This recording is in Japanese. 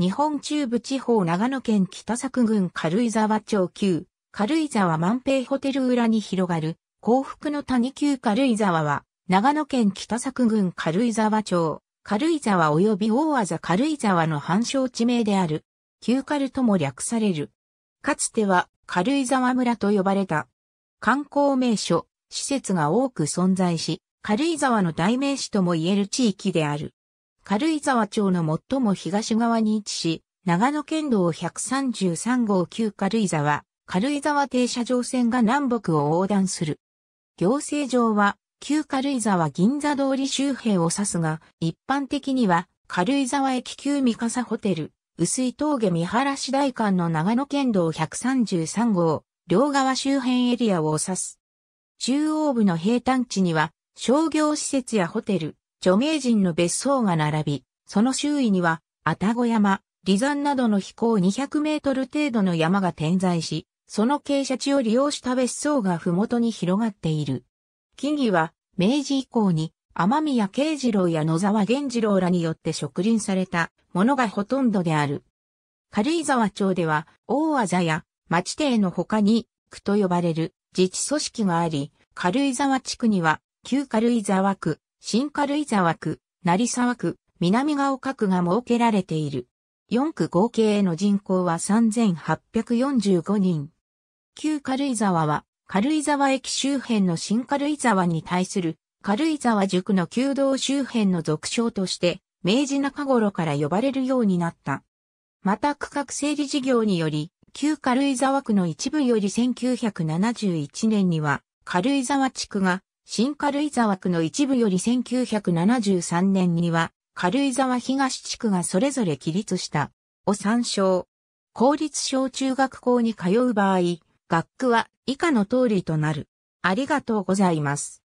日本中部地方長野県北作郡軽井沢町旧、軽井沢万平ホテル裏に広がる、幸福の谷旧軽井沢は、長野県北作郡軽井沢町、軽井沢及び大和軽井沢の繁殖地名である、旧軽とも略される。かつては軽井沢村と呼ばれた。観光名所、施設が多く存在し、軽井沢の代名詞とも言える地域である。軽井沢町の最も東側に位置し、長野県道133号旧軽井沢、軽井沢停車場線が南北を横断する。行政上は、旧軽井沢銀座通り周辺を指すが、一般的には、軽井沢駅旧三笠ホテル、薄い峠見晴らし大間の長野県道133号、両側周辺エリアを指す。中央部の平坦地には、商業施設やホテル、著名人の別荘が並び、その周囲には、あたご山、離山などの飛行200メートル程度の山が点在し、その傾斜地を利用した別荘が麓に広がっている。木々は、明治以降に、天宮慶次郎や野沢源次郎らによって植林されたものがほとんどである。軽井沢町では、大座や町邸の他に、区と呼ばれる自治組織があり、軽井沢地区には、旧軽井沢区、新軽井沢区、成沢区、南川区が設けられている。4区合計の人口は3845人。旧軽井沢は、軽井沢駅周辺の新軽井沢に対する、軽井沢塾の旧道周辺の俗称として、明治中頃から呼ばれるようになった。また区画整理事業により、旧軽井沢区の一部より1971年には、軽井沢地区が新軽井沢区の一部より1973年には、軽井沢東地区がそれぞれ起立した、を参照。公立小中学校に通う場合、学区は以下の通りとなる。ありがとうございます。